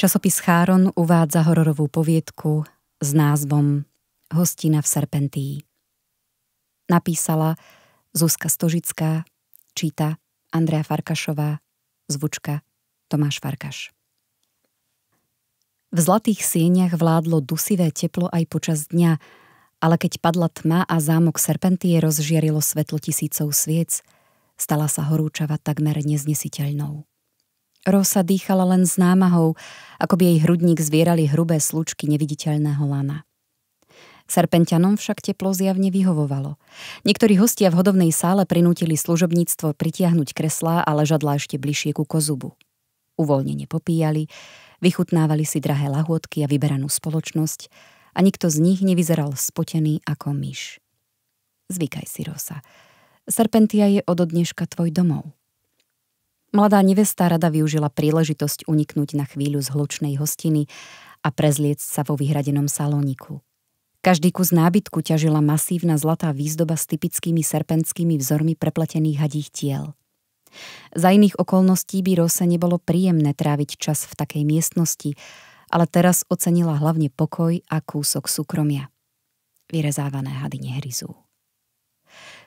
Časopis Cháron uvádza hororovú poviedku s názvom Hostina v Serpentii. Napísala Zuzka Stožická, číta Andrea Farkašová, zvučka Tomáš Farkaš. V zlatých sieňach vládlo dusivé teplo aj počas dňa, ale keď padla tma a zámok serpentie rozžiarilo svetlo tisícov sviec, stala sa horúčava takmer neznesiteľnou. Rosa dýchala len s námahou, ako by jej hrudník zvierali hrubé slučky neviditeľného lana. Serpentianom však teplo zjavne vyhovovalo. Niektorí hostia v hodovnej sále prinútili služobníctvo pritiahnuť kreslá a ležadla ešte bližšie ku kozubu. Uvoľnenie popíjali, vychutnávali si drahé lahôdky a vyberanú spoločnosť a nikto z nich nevyzeral spotený ako myš. Zvykaj si, Rosa. Serpentia je od dneška tvoj domov. Mladá nevesta rada využila príležitosť uniknúť na chvíľu z hlučnej hostiny a prezliec sa vo vyhradenom salóniku. Každý kus nábytku ťažila masívna zlatá výzdoba s typickými serpentskými vzormi prepletených hadích tiel. Za iných okolností by Rose nebolo príjemné tráviť čas v takej miestnosti, ale teraz ocenila hlavne pokoj a kúsok súkromia. Vyrezávané hady nehryzú.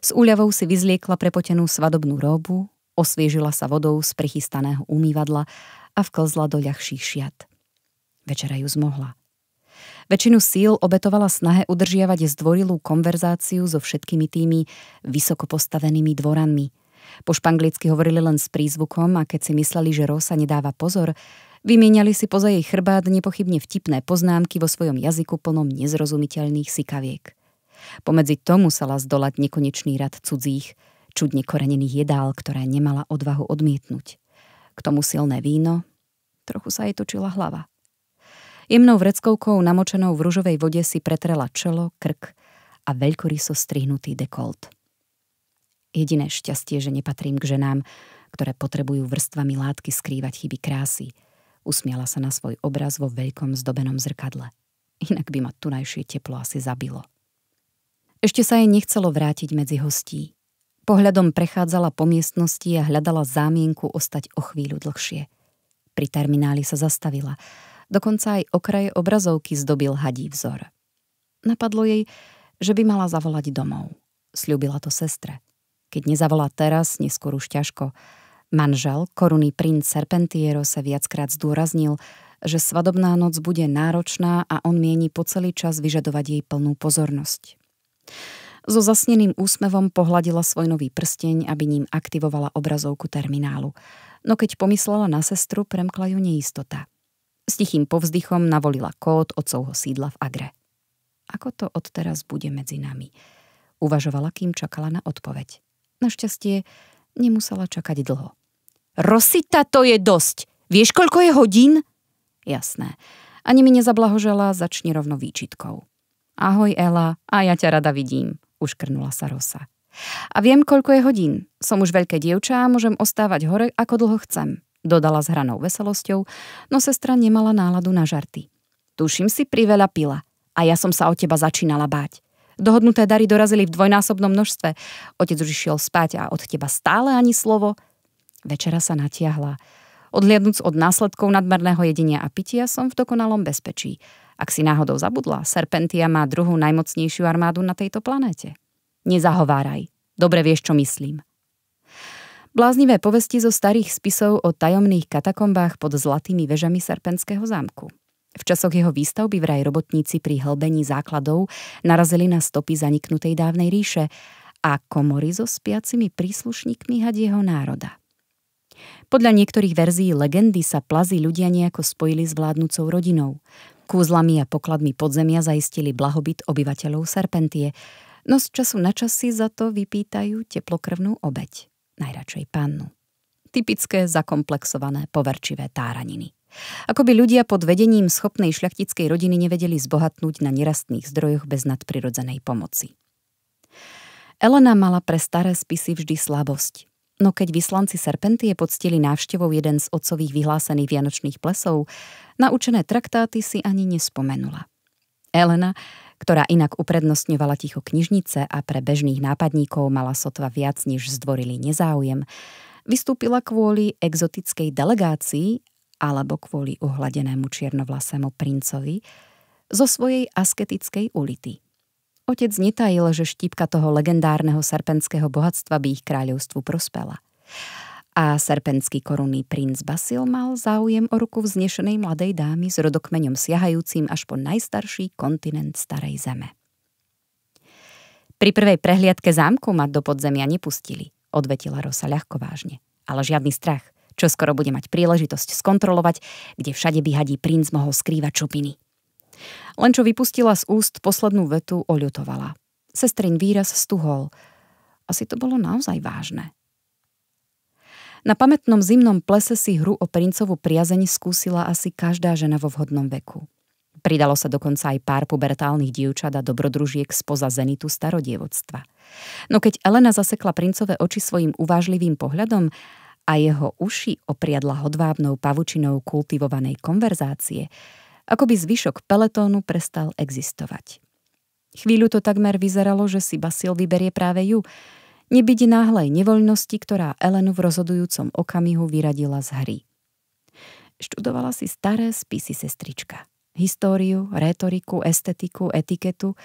S úľavou si vyzliekla prepotenú svadobnú róbu, Osviežila sa vodou z prichystaného umývadla a vklzla do ľahších šiat. Večera ju zmohla. Väčšinu síl obetovala snahe udržiavať zdvorilú konverzáciu so všetkými tými vysoko postavenými dvoranmi. Po španglicky hovorili len s prízvukom a keď si mysleli, že Rosa nedáva pozor, vymieniali si poza jej chrbát nepochybne vtipné poznámky vo svojom jazyku plnom nezrozumiteľných sikaviek. Pomedzi tomu sa las dolať nekonečný rad cudzích – čudne korenených jedál, ktoré nemala odvahu odmietnúť. K tomu silné víno, trochu sa jej točila hlava. Jemnou vreckovkou namočenou v ružovej vode si pretrela čelo, krk a veľkoryso strihnutý dekolt. Jediné šťastie, že nepatrím k ženám, ktoré potrebujú vrstvami látky skrývať chyby krásy. Usmiala sa na svoj obraz vo veľkom zdobenom zrkadle. Inak by ma tunajšie teplo asi zabilo. Ešte sa jej nechcelo vrátiť medzi hostí. Pohľadom prechádzala po miestnosti a hľadala zámienku ostať o chvíľu dlhšie. Pri termináli sa zastavila. Dokonca aj okraje obrazovky zdobil hadí vzor. Napadlo jej, že by mala zavolať domov. Sľúbila to sestre. Keď nezavolá teraz, neskôr už ťažko. Manžel, korunný princ Serpentiero, sa viackrát zdôraznil, že svadobná noc bude náročná a on mieni po celý čas vyžadovať jej plnú pozornosť. So zasneným úsmevom pohľadila svoj nový prsteň, aby ním aktivovala obrazovku terminálu. No keď pomyslela na sestru, premkla ju neistota. S tichým povzdychom navolila kód otcovho sídla v Agre. Ako to odteraz bude medzi nami? Uvažovala, kým čakala na odpoveď. Našťastie nemusela čakať dlho. Rosita, to je dosť! Vieš, koľko je hodín? Jasné. Ani mi nezablahožela, začni rovno výčitkou. Ahoj, Ela, a ja ťa rada vidím uškrnula sa Rosa. A viem, koľko je hodín. Som už veľké dievča a môžem ostávať hore, ako dlho chcem, dodala s hranou veselosťou, no sestra nemala náladu na žarty. Tuším si priveľa pila a ja som sa o teba začínala báť. Dohodnuté dary dorazili v dvojnásobnom množstve. Otec už išiel spať a od teba stále ani slovo. Večera sa natiahla. Odhliadnúc od následkov nadmerného jedenia a pitia som v dokonalom bezpečí. Ak si náhodou zabudla, Serpentia má druhú najmocnejšiu armádu na tejto planéte. Nezahováraj. Dobre vieš, čo myslím. Bláznivé povesti zo starých spisov o tajomných katakombách pod zlatými vežami Serpenského zámku. V časoch jeho výstavby vraj robotníci pri hlbení základov narazili na stopy zaniknutej dávnej ríše a komory so spiacimi príslušníkmi hadieho národa. Podľa niektorých verzií legendy sa plazy ľudia nejako spojili s vládnúcou rodinou. Kúzlami a pokladmi podzemia zaistili blahobyt obyvateľov Serpentie no z času na čas si za to vypýtajú teplokrvnú obeď, najradšej pannu. Typické zakomplexované poverčivé táraniny. Ako by ľudia pod vedením schopnej šľachtickej rodiny nevedeli zbohatnúť na nerastných zdrojoch bez nadprirodzenej pomoci. Elena mala pre staré spisy vždy slabosť. No keď vyslanci Serpentie poctili návštevou jeden z otcových vyhlásených vianočných plesov, naučené traktáty si ani nespomenula. Elena, ktorá inak uprednostňovala ticho knižnice a pre bežných nápadníkov mala sotva viac než zdvorili nezáujem, vystúpila kvôli exotickej delegácii alebo kvôli uhladenému čiernovlasému princovi zo svojej asketickej ulity. Otec netajil, že štípka toho legendárneho serpenského bohatstva by ich kráľovstvu prospela – a serpenský korunný princ Basil mal záujem o ruku vznešenej mladej dámy s rodokmeňom siahajúcim až po najstarší kontinent starej zeme. Pri prvej prehliadke zámku ma do podzemia nepustili, odvetila Rosa ľahko vážne. Ale žiadny strach, čo skoro bude mať príležitosť skontrolovať, kde všade by hadí princ mohol skrývať čupiny. Len čo vypustila z úst poslednú vetu, oľutovala. Sestrin výraz stuhol. Asi to bolo naozaj vážne. Na pamätnom zimnom plese si hru o princovú priazeň skúsila asi každá žena vo vhodnom veku. Pridalo sa dokonca aj pár pubertálnych dievčat a dobrodružiek spoza zenitu starodievodstva. No keď Elena zasekla princové oči svojim uvážlivým pohľadom a jeho uši opriadla hodvábnou pavučinou kultivovanej konverzácie, ako by zvyšok peletónu prestal existovať. Chvíľu to takmer vyzeralo, že si Basil vyberie práve ju, nebyť náhlej nevoľnosti, ktorá Elenu v rozhodujúcom okamihu vyradila z hry. Študovala si staré spisy sestrička. Históriu, rétoriku, estetiku, etiketu,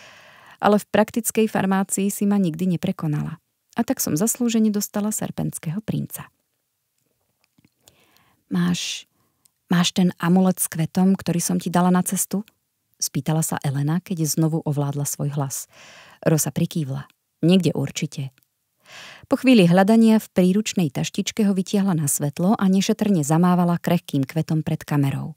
ale v praktickej farmácii si ma nikdy neprekonala. A tak som zaslúžene dostala serpenského princa. Máš, máš ten amulet s kvetom, ktorý som ti dala na cestu? Spýtala sa Elena, keď znovu ovládla svoj hlas. Rosa prikývla. Niekde určite, po chvíli hľadania v príručnej taštičke ho vytiahla na svetlo a nešetrne zamávala krehkým kvetom pred kamerou.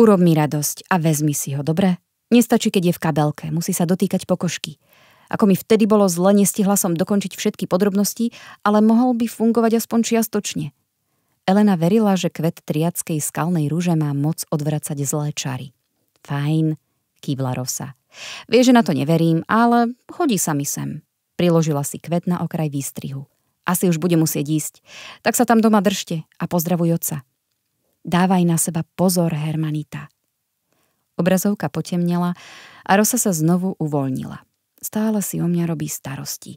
Urob mi radosť a vezmi si ho, dobre? Nestačí, keď je v kabelke, musí sa dotýkať pokožky. Ako mi vtedy bolo zle, nestihla som dokončiť všetky podrobnosti, ale mohol by fungovať aspoň čiastočne. Elena verila, že kvet triackej skalnej rúže má moc odvracať zlé čary. Fajn, kývla Rosa. Vie, že na to neverím, ale chodí sa mi sem. Priložila si kvet na okraj výstrihu. Asi už bude musieť ísť. Tak sa tam doma držte a pozdravuj oca. Dávaj na seba pozor, Hermanita. Obrazovka potemnela a Rosa sa znovu uvoľnila. Stále si o mňa robí starosti.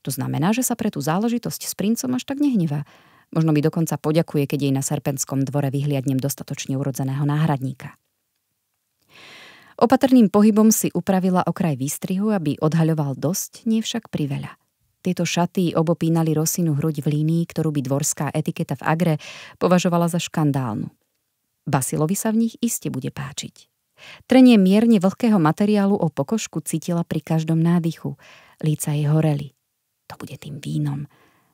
To znamená, že sa pre tú záležitosť s princom až tak nehnevá. Možno mi dokonca poďakuje, keď jej na serpenskom dvore vyhliadnem dostatočne urodzeného náhradníka. Opatrným pohybom si upravila okraj výstrihu, aby odhaľoval dosť, nie však priveľa. Tieto šaty obopínali Rosinu hruď v línii, ktorú by dvorská etiketa v Agre považovala za škandálnu. Basilovi sa v nich iste bude páčiť. Trenie mierne vlhkého materiálu o pokožku cítila pri každom nádychu. Líca jej horeli. To bude tým vínom,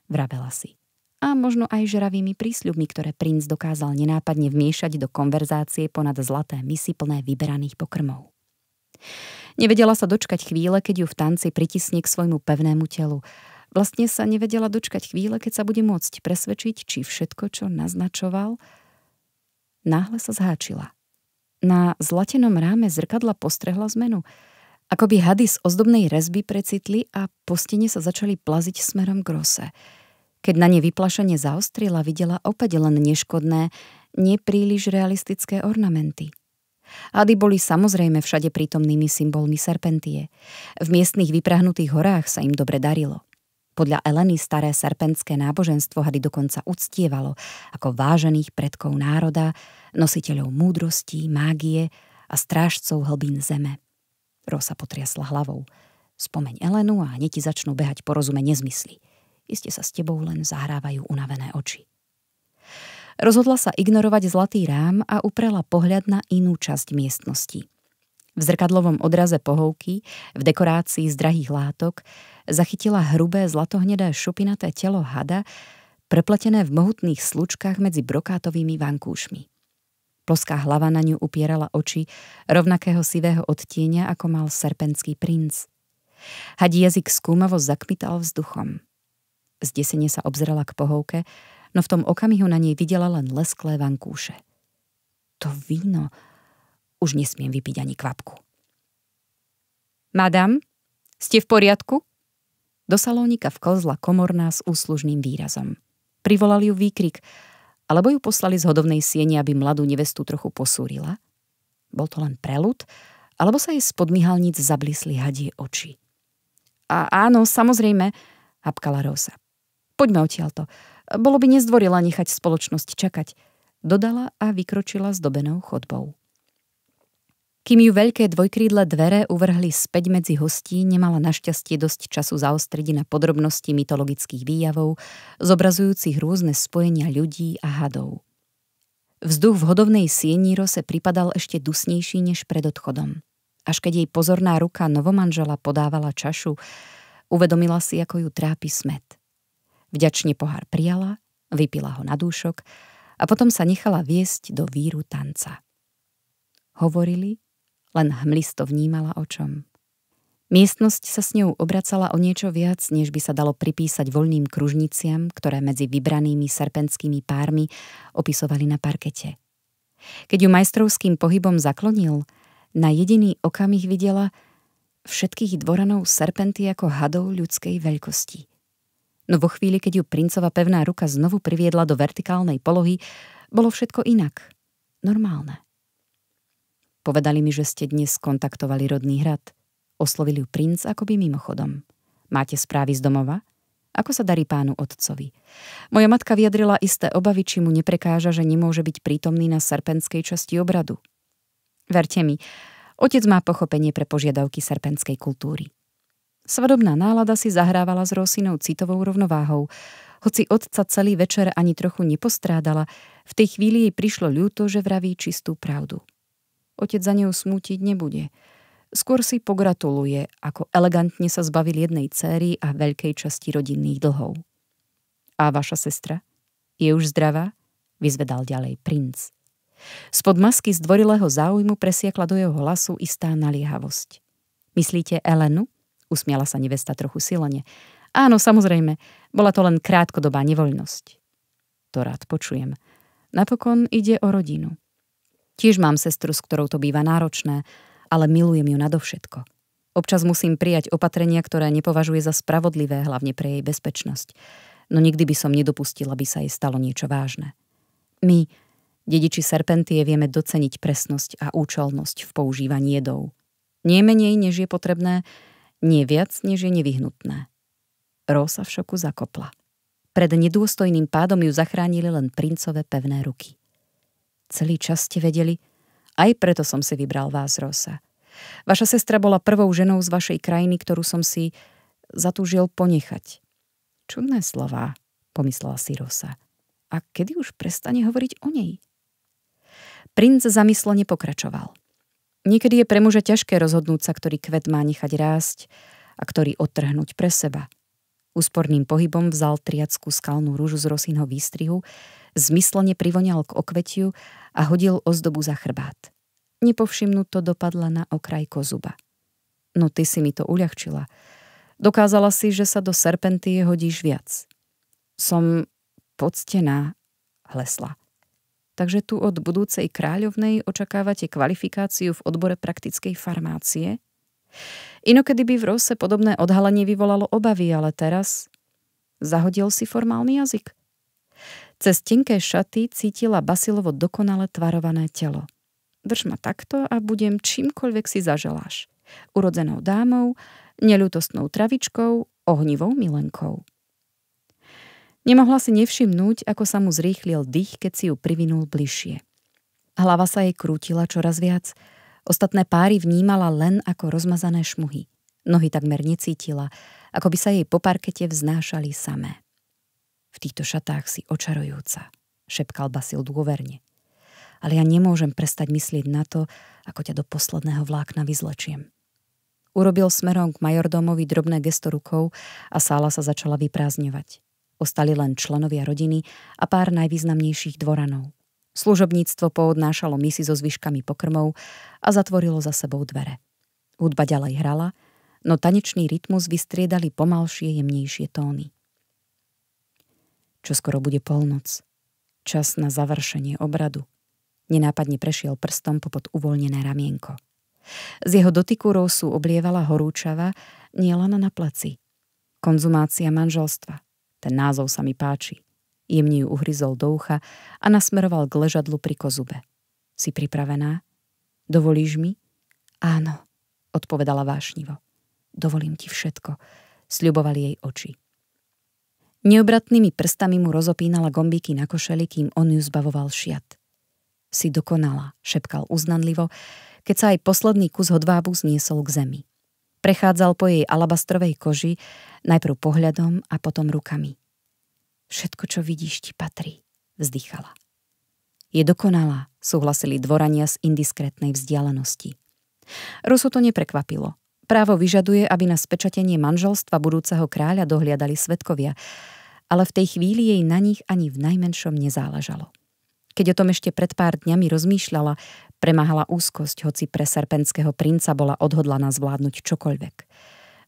vravela si a možno aj žravými prísľubmi, ktoré princ dokázal nenápadne vmiešať do konverzácie ponad zlaté misy plné vyberaných pokrmov. Nevedela sa dočkať chvíle, keď ju v tanci pritisne k svojmu pevnému telu. Vlastne sa nevedela dočkať chvíle, keď sa bude môcť presvedčiť, či všetko, čo naznačoval, náhle sa zháčila. Na zlatenom ráme zrkadla postrehla zmenu. Akoby hady z ozdobnej rezby precitli a po stene sa začali plaziť smerom k rose. Keď na ne vyplašenie zaostrila, videla opäť len neškodné, nepríliš realistické ornamenty. Ady boli samozrejme všade prítomnými symbolmi serpentie. V miestnych vyprahnutých horách sa im dobre darilo. Podľa Eleny staré serpentské náboženstvo hady dokonca uctievalo ako vážených predkov národa, nositeľov múdrosti, mágie a strážcov hlbín zeme. Rosa potriasla hlavou. Spomeň Elenu a hneď ti začnú behať porozume rozume nezmysly – iste sa s tebou len zahrávajú unavené oči. Rozhodla sa ignorovať zlatý rám a uprela pohľad na inú časť miestnosti. V zrkadlovom odraze pohovky, v dekorácii z drahých látok, zachytila hrubé zlatohnedé šupinaté telo hada, prepletené v mohutných slučkách medzi brokátovými vankúšmi. Ploská hlava na ňu upierala oči rovnakého sivého odtieňa, ako mal serpenský princ. Hadí jazyk skúmavo zakmital vzduchom. Zdesenie sa obzrela k pohovke, no v tom okamihu na nej videla len lesklé vankúše. To víno... Už nesmiem vypiť ani kvapku. Madam, ste v poriadku? Do salónika vkozla komorná s úslužným výrazom. Privolali ju výkrik, alebo ju poslali z hodovnej sieni, aby mladú nevestu trochu posúrila? Bol to len prelud, alebo sa jej spod myhalnic zablísli hadie oči? A áno, samozrejme, hapkala Rosa. Poďme odtiaľto. Bolo by nezdvorila nechať spoločnosť čakať, dodala a vykročila zdobenou chodbou. Kým ju veľké dvojkrídle dvere uvrhli späť medzi hostí, nemala našťastie dosť času zaostriť na podrobnosti mytologických výjavov, zobrazujúcich rôzne spojenia ľudí a hadov. Vzduch v hodovnej sieníro se pripadal ešte dusnejší než pred odchodom. Až keď jej pozorná ruka novomanžela podávala čašu, uvedomila si, ako ju trápi smet – Vďačne pohár prijala, vypila ho na dúšok a potom sa nechala viesť do víru tanca. Hovorili, len hmlisto vnímala o čom. Miestnosť sa s ňou obracala o niečo viac, než by sa dalo pripísať voľným kružniciam, ktoré medzi vybranými serpenskými pármi opisovali na parkete. Keď ju majstrovským pohybom zaklonil, na jediný okamih videla všetkých dvoranov serpenty ako hadov ľudskej veľkosti. No vo chvíli, keď ju princova pevná ruka znovu priviedla do vertikálnej polohy, bolo všetko inak. Normálne. Povedali mi, že ste dnes kontaktovali rodný hrad. Oslovil ju princ akoby mimochodom. Máte správy z domova? Ako sa darí pánu otcovi? Moja matka vyjadrila isté obavy, či mu neprekáža, že nemôže byť prítomný na serpenskej časti obradu. Verte mi, otec má pochopenie pre požiadavky serpenskej kultúry. Svadobná nálada si zahrávala s Rosinou citovou rovnováhou. Hoci otca celý večer ani trochu nepostrádala, v tej chvíli jej prišlo ľúto, že vraví čistú pravdu. Otec za ňou smútiť nebude. Skôr si pogratuluje, ako elegantne sa zbavil jednej céry a veľkej časti rodinných dlhov. A vaša sestra? Je už zdravá? Vyzvedal ďalej princ. Spod masky zdvorilého záujmu presiekla do jeho hlasu istá naliehavosť. Myslíte Elenu? Usmiala sa nevesta trochu silene. Áno, samozrejme, bola to len krátkodobá nevoľnosť. To rád počujem. Napokon ide o rodinu. Tiež mám sestru, s ktorou to býva náročné, ale milujem ju nadovšetko. Občas musím prijať opatrenia, ktoré nepovažuje za spravodlivé, hlavne pre jej bezpečnosť. No nikdy by som nedopustila, aby sa jej stalo niečo vážne. My, dediči serpentie, vieme doceniť presnosť a účelnosť v používaní jedov. Nie menej, než je potrebné, nie viac, než je nevyhnutné. Rosa v šoku zakopla. Pred nedôstojným pádom ju zachránili len princové pevné ruky. Celý čas ste vedeli, aj preto som si vybral vás, Rosa. Vaša sestra bola prvou ženou z vašej krajiny, ktorú som si zatúžil ponechať. Čudné slová, pomyslela si Rosa. A kedy už prestane hovoriť o nej? Princ zamyslene pokračoval. Niekedy je pre muža ťažké rozhodnúť sa, ktorý kvet má nechať rásť a ktorý odtrhnúť pre seba. Úsporným pohybom vzal triackú skalnú rúžu z rosinho výstrihu, zmyslene privonial k okvetiu a hodil ozdobu za chrbát. to dopadla na okraj kozuba. No ty si mi to uľahčila. Dokázala si, že sa do serpentie hodíš viac. Som poctená, hlesla. Takže tu od budúcej kráľovnej očakávate kvalifikáciu v odbore praktickej farmácie. Inokedy by v Rose podobné odhalenie vyvolalo obavy, ale teraz zahodil si formálny jazyk. Cez tenké šaty cítila Basilovo dokonale tvarované telo. Drž ma takto a budem čímkoľvek si zaželáš. Urodzenou dámou, neľutostnou travičkou, ohnivou milenkou. Nemohla si nevšimnúť, ako sa mu zrýchlil dých, keď si ju privinul bližšie. Hlava sa jej krútila čoraz viac, ostatné páry vnímala len ako rozmazané šmuhy. Nohy takmer necítila, ako by sa jej po parkete vznášali samé. V týchto šatách si očarujúca, šepkal Basil dôverne. Ale ja nemôžem prestať myslieť na to, ako ťa do posledného vlákna vyzlečiem. Urobil smerom k majordomovi drobné gesto rukou a sála sa začala vyprázdňovať. Ostali len členovia rodiny a pár najvýznamnejších dvoranov. Služobníctvo poodnášalo misy so zvyškami pokrmov a zatvorilo za sebou dvere. Hudba ďalej hrala, no tanečný rytmus vystriedali pomalšie, jemnejšie tóny. Čo skoro bude polnoc. Čas na završenie obradu. Nenápadne prešiel prstom popod uvoľnené ramienko. Z jeho dotyku rosu oblievala horúčava, nielen na pleci. Konzumácia manželstva – ten názov sa mi páči. Jemne ju uhryzol do ucha a nasmeroval k ležadlu pri kozube. Si pripravená? Dovolíš mi? Áno, odpovedala vášnivo. Dovolím ti všetko, sľubovali jej oči. Neobratnými prstami mu rozopínala gombíky na košeli, kým on ju zbavoval šiat. Si dokonala, šepkal uznanlivo, keď sa aj posledný kus hodvábu zniesol k zemi. Prechádzal po jej alabastrovej koži, najprv pohľadom a potom rukami. Všetko, čo vidíš, ti patrí, vzdychala. Je dokonalá, súhlasili dvorania z indiskretnej vzdialenosti. Rusu to neprekvapilo. Právo vyžaduje, aby na spečatenie manželstva budúceho kráľa dohliadali svetkovia, ale v tej chvíli jej na nich ani v najmenšom nezáležalo. Keď o tom ešte pred pár dňami rozmýšľala, Premáhala úzkosť, hoci pre serpenského princa bola odhodlaná zvládnuť čokoľvek.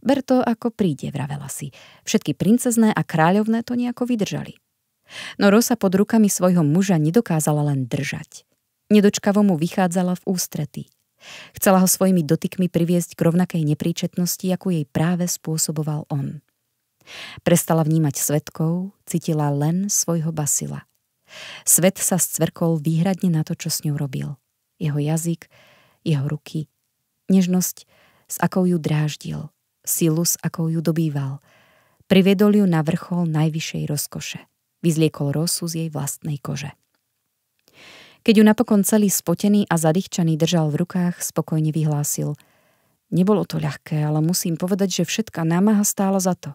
Ber to ako príde, vravela si. Všetky princezné a kráľovné to nejako vydržali. No Rosa pod rukami svojho muža nedokázala len držať. Nedočkavo mu vychádzala v ústrety. Chcela ho svojimi dotykmi priviesť k rovnakej nepríčetnosti, akú jej práve spôsoboval on. Prestala vnímať svetkov, cítila len svojho basila. Svet sa scvrkol výhradne na to, čo s ňou robil jeho jazyk, jeho ruky, nežnosť, s akou ju dráždil, silu, s akou ju dobýval. Priviedol ju na vrchol najvyššej rozkoše. Vyzliekol rosu z jej vlastnej kože. Keď ju napokon celý spotený a zadýchčaný držal v rukách, spokojne vyhlásil. Nebolo to ľahké, ale musím povedať, že všetká námaha stála za to.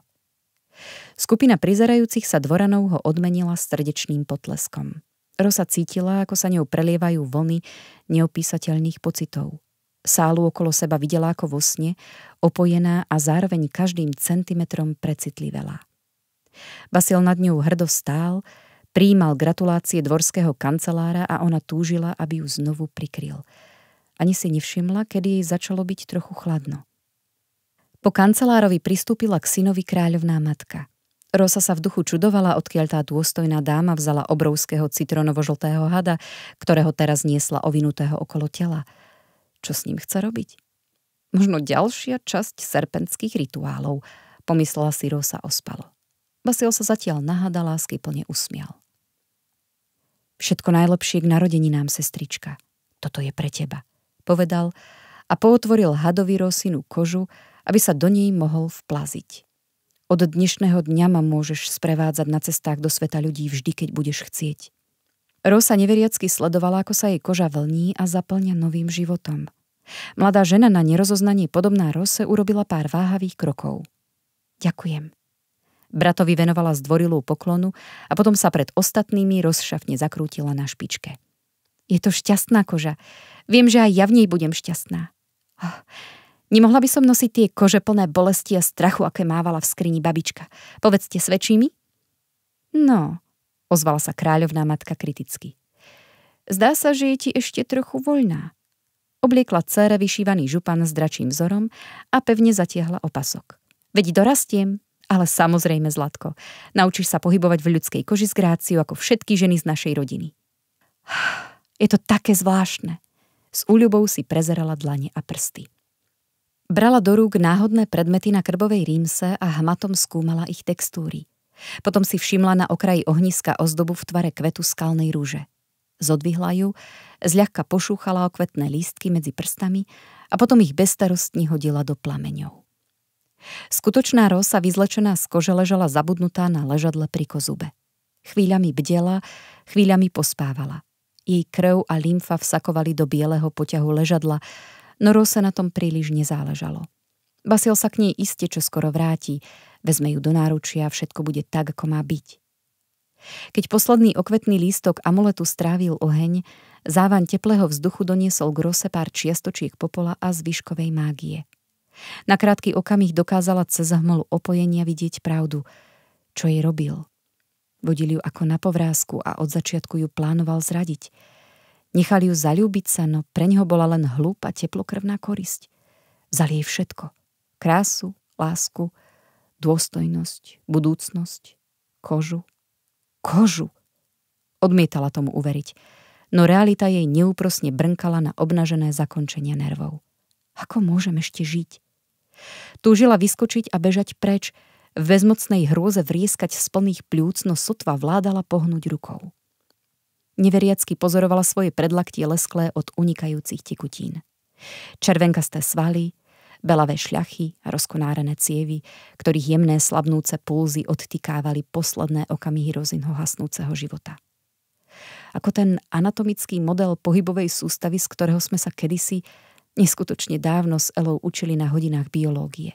Skupina prizerajúcich sa dvoranov ho odmenila srdečným potleskom. Rosa cítila, ako sa ňou prelievajú vlny neopísateľných pocitov. Sálu okolo seba videla ako vo sne, opojená a zároveň každým centimetrom precitlivela. Basil nad ňou hrdo stál, príjmal gratulácie dvorského kancelára a ona túžila, aby ju znovu prikryl. Ani si nevšimla, kedy jej začalo byť trochu chladno. Po kancelárovi pristúpila k synovi kráľovná matka – Rosa sa v duchu čudovala, odkiaľ tá dôstojná dáma vzala obrovského citronovo-žltého hada, ktorého teraz niesla ovinutého okolo tela. Čo s ním chce robiť? Možno ďalšia časť serpentských rituálov, pomyslela si Rosa ospalo. Basil sa zatiaľ na a lásky plne usmial. Všetko najlepšie k narodení nám sestrička. Toto je pre teba, povedal a pootvoril hadovi Rosinu kožu, aby sa do nej mohol vplaziť. Od dnešného dňa ma môžeš sprevádzať na cestách do sveta ľudí vždy, keď budeš chcieť. Rosa neveriacky sledovala, ako sa jej koža vlní a zaplňa novým životom. Mladá žena na nerozoznanie podobná Rose urobila pár váhavých krokov. Ďakujem. Bratovi venovala zdvorilú poklonu a potom sa pred ostatnými rozšafne zakrútila na špičke. Je to šťastná koža. Viem, že aj ja v nej budem šťastná. Oh, Nemohla by som nosiť tie kože plné bolesti a strachu, aké mávala v skrini babička. Povedzte, svedčí mi? No, ozvala sa kráľovná matka kriticky. Zdá sa, že je ti ešte trochu voľná. Obliekla dcera vyšívaný župan s dračím vzorom a pevne zatiahla opasok. Veď dorastiem, ale samozrejme Zlatko. Naučíš sa pohybovať v ľudskej koži s gráciou ako všetky ženy z našej rodiny. Je to také zvláštne. S úľubou si prezerala dlane a prsty. Brala do rúk náhodné predmety na krbovej rímse a hmatom skúmala ich textúry. Potom si všimla na okraji ohniska ozdobu v tvare kvetu skalnej rúže. Zodvihla ju, zľahka pošúchala o kvetné lístky medzi prstami a potom ich bezstarostne hodila do plameňov. Skutočná rosa vyzlečená z kože ležala zabudnutá na ležadle pri kozube. Chvíľami bdela, chvíľami pospávala. Jej krv a lymfa vsakovali do bieleho poťahu ležadla, no Rose na tom príliš nezáležalo. Basil sa k nej iste čo skoro vráti, vezme ju do náručia a všetko bude tak, ako má byť. Keď posledný okvetný lístok amuletu strávil oheň, závaň teplého vzduchu doniesol Grose pár čiastočiek popola a zvyškovej mágie. Na krátky okamih dokázala cez hmlu opojenia vidieť pravdu, čo jej robil. Vodil ju ako na povrázku a od začiatku ju plánoval zradiť – Nechali ju zalúbiť sa, no pre neho bola len hlúpa, teplokrvná korisť. Vzali jej všetko. Krásu, lásku, dôstojnosť, budúcnosť, kožu. Kožu! Odmietala tomu uveriť, no realita jej neúprosne brnkala na obnažené zakončenie nervov. Ako môžem ešte žiť? Túžila vyskočiť a bežať preč, v bezmocnej hrôze vrieskať z plných pľúc, no sotva vládala pohnúť rukou neveriacky pozorovala svoje predlaktie lesklé od unikajúcich tekutín. Červenkasté svaly, belavé šľachy a rozkonárené cievy, ktorých jemné slabnúce pulzy odtykávali posledné okamihy rozinho hasnúceho života. Ako ten anatomický model pohybovej sústavy, z ktorého sme sa kedysi neskutočne dávno s Elou učili na hodinách biológie.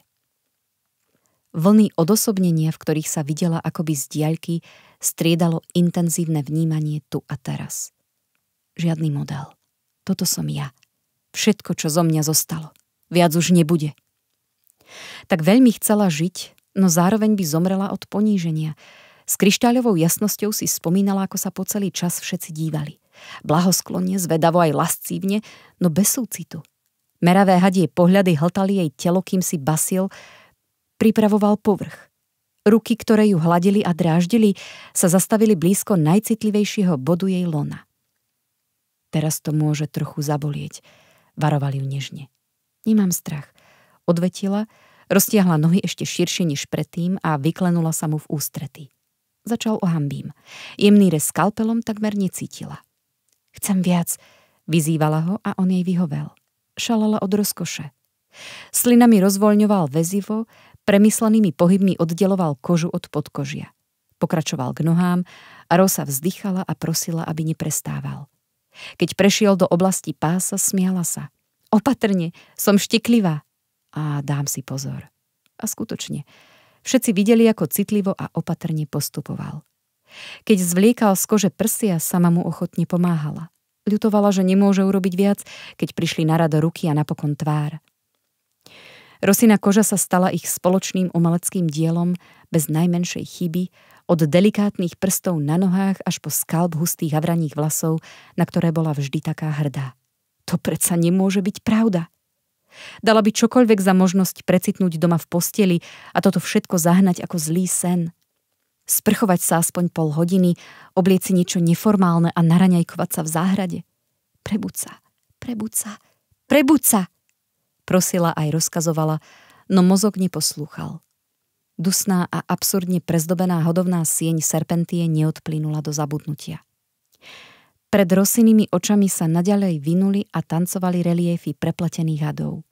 Vlny odosobnenia, v ktorých sa videla akoby z diaľky, striedalo intenzívne vnímanie tu a teraz. Žiadny model. Toto som ja. Všetko, čo zo mňa zostalo. Viac už nebude. Tak veľmi chcela žiť, no zároveň by zomrela od poníženia. S kryštáľovou jasnosťou si spomínala, ako sa po celý čas všetci dívali. Blahosklonne, zvedavo aj lascívne, no bez súcitu. Meravé hadie pohľady hltali jej telo, kým si basil pripravoval povrch. Ruky, ktoré ju hladili a dráždili, sa zastavili blízko najcitlivejšieho bodu jej lona. Teraz to môže trochu zabolieť, varoval ju nežne. Nemám strach, odvetila, roztiahla nohy ešte širšie než predtým a vyklenula sa mu v ústrety. Začal ohambím. Jemný rez skalpelom takmer necítila. Chcem viac, vyzývala ho a on jej vyhovel. Šalala od rozkoše. Slinami rozvoľňoval väzivo, Premyslenými pohybmi oddeloval kožu od podkožia. Pokračoval k nohám a Rosa vzdychala a prosila, aby neprestával. Keď prešiel do oblasti pása, smiala sa. Opatrne, som šteklivá. A dám si pozor. A skutočne, všetci videli, ako citlivo a opatrne postupoval. Keď zvliekal z kože prsia, sama mu ochotne pomáhala. Ľutovala, že nemôže urobiť viac, keď prišli na rado ruky a napokon tvár. Rosina koža sa stala ich spoločným umeleckým dielom bez najmenšej chyby, od delikátnych prstov na nohách až po skalb hustých havraných vlasov, na ktoré bola vždy taká hrdá. To predsa nemôže byť pravda. Dala by čokoľvek za možnosť precitnúť doma v posteli a toto všetko zahnať ako zlý sen. Sprchovať sa aspoň pol hodiny, oblieci niečo neformálne a naraňajkovať sa v záhrade. Prebuď sa, prebuď sa, prebuď sa! Prosila aj rozkazovala, no mozog neposlúchal. Dusná a absurdne prezdobená hodovná sieň serpentie neodplynula do zabudnutia. Pred rosinými očami sa naďalej vinuli a tancovali reliefy prepletených hadov.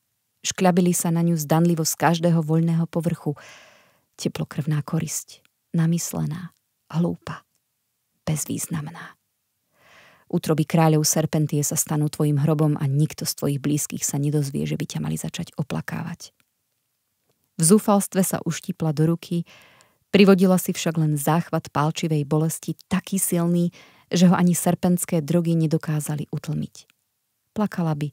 Škľabili sa na ňu zdanlivo z každého voľného povrchu. Teplokrvná korisť, namyslená, hlúpa, bezvýznamná. Útroby kráľov Serpentie sa stanú tvojim hrobom a nikto z tvojich blízkych sa nedozvie, že by ťa mali začať oplakávať. V zúfalstve sa uštípla do ruky, privodila si však len záchvat pálčivej bolesti taký silný, že ho ani serpentské drogy nedokázali utlmiť. Plakala by,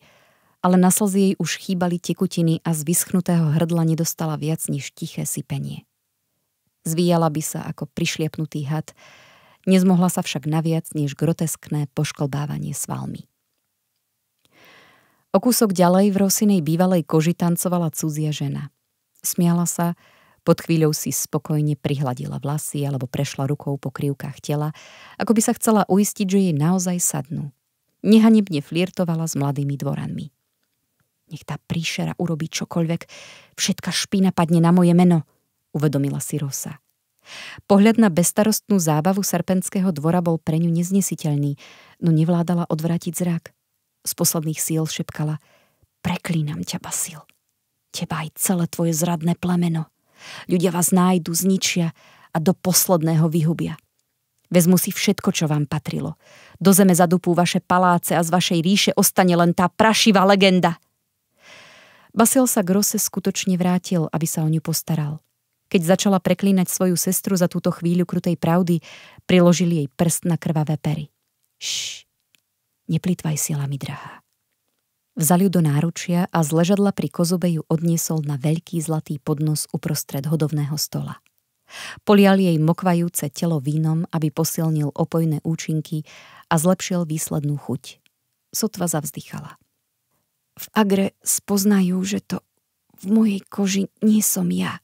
ale na slzy jej už chýbali tekutiny a z vyschnutého hrdla nedostala viac než tiché sypenie. Zvíjala by sa ako prišliepnutý had, Nezmohla sa však naviac než groteskné poškolbávanie svalmi. O kúsok ďalej v Rosinej bývalej koži tancovala cudzia žena. Smiala sa, pod chvíľou si spokojne prihladila vlasy alebo prešla rukou po krivkách tela, ako by sa chcela uistiť, že jej naozaj sadnú. Nehanebne flirtovala s mladými dvoranmi. Nech tá príšera urobí čokoľvek, všetka špina padne na moje meno, uvedomila si Rosa. Pohľad na bestarostnú zábavu serpenského dvora bol pre ňu neznesiteľný, no nevládala odvrátiť zrak. Z posledných síl šepkala Preklínam ťa, Basil. Teba aj celé tvoje zradné plemeno. Ľudia vás nájdu, zničia a do posledného vyhubia. Vezmu si všetko, čo vám patrilo. Do zeme zadupú vaše paláce a z vašej ríše ostane len tá prašivá legenda. Basil sa Grosse skutočne vrátil, aby sa o ňu postaral. Keď začala preklínať svoju sestru za túto chvíľu krutej pravdy, priložili jej prst na krvavé pery. Šš, neplitvaj silami, drahá. Vzal ju do náručia a z ležadla pri kozobe ju odniesol na veľký zlatý podnos uprostred hodovného stola. Polial jej mokvajúce telo vínom, aby posilnil opojné účinky a zlepšil výslednú chuť. Sotva zavzdychala. V agre spoznajú, že to v mojej koži nie som ja.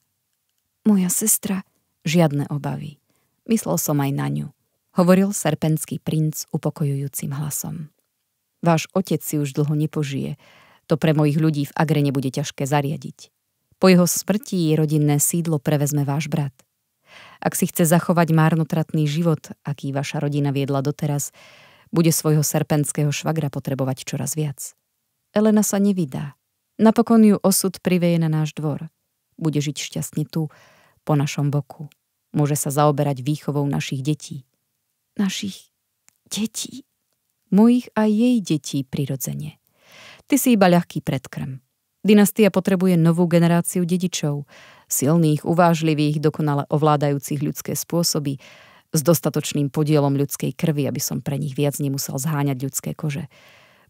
Moja sestra, žiadne obavy. Myslel som aj na ňu, hovoril serpenský princ upokojujúcim hlasom. Váš otec si už dlho nepožije, to pre mojich ľudí v Agre nebude ťažké zariadiť. Po jeho smrti rodinné sídlo prevezme váš brat. Ak si chce zachovať márnotratný život, aký vaša rodina viedla doteraz, bude svojho serpenského švagra potrebovať čoraz viac. Elena sa nevydá. Napokon ju osud priveje na náš dvor. Bude žiť šťastne tu, po našom boku. Môže sa zaoberať výchovou našich detí. Našich detí? Mojich a jej detí prirodzene. Ty si iba ľahký predkrm. Dynastia potrebuje novú generáciu dedičov, silných, uvážlivých, dokonale ovládajúcich ľudské spôsoby, s dostatočným podielom ľudskej krvi, aby som pre nich viac nemusel zháňať ľudské kože.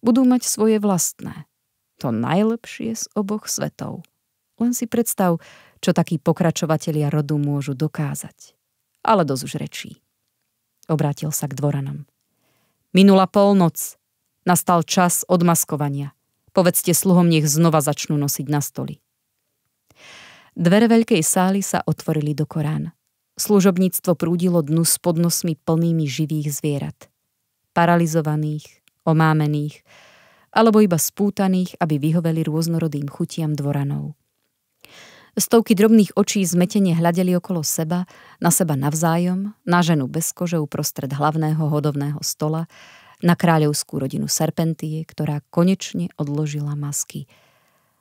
Budú mať svoje vlastné. To najlepšie z oboch svetov. Len si predstav, čo takí pokračovatelia rodu môžu dokázať. Ale dosť už rečí. Obrátil sa k dvoranom. Minula polnoc. Nastal čas odmaskovania. Povedzte sluhom, nech znova začnú nosiť na stoli. Dvere veľkej sály sa otvorili do Korán. Služobníctvo prúdilo dnu s podnosmi plnými živých zvierat. Paralizovaných, omámených, alebo iba spútaných, aby vyhoveli rôznorodým chutiam dvoranov. Stovky drobných očí zmetenie hľadeli okolo seba, na seba navzájom, na ženu bez kože uprostred hlavného hodovného stola, na kráľovskú rodinu Serpentie, ktorá konečne odložila masky.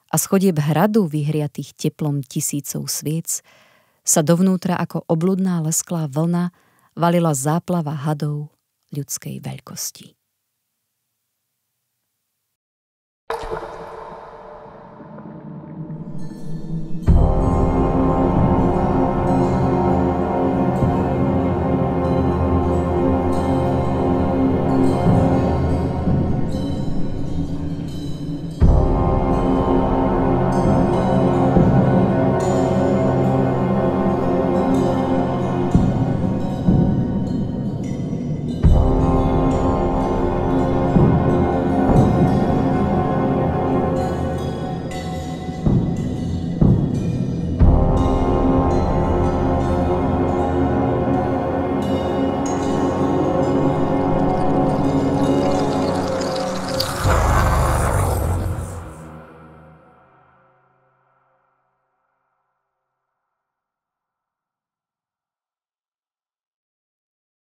A schodieb hradu vyhriatých teplom tisícov sviec sa dovnútra ako obludná lesklá vlna valila záplava hadov ľudskej veľkosti.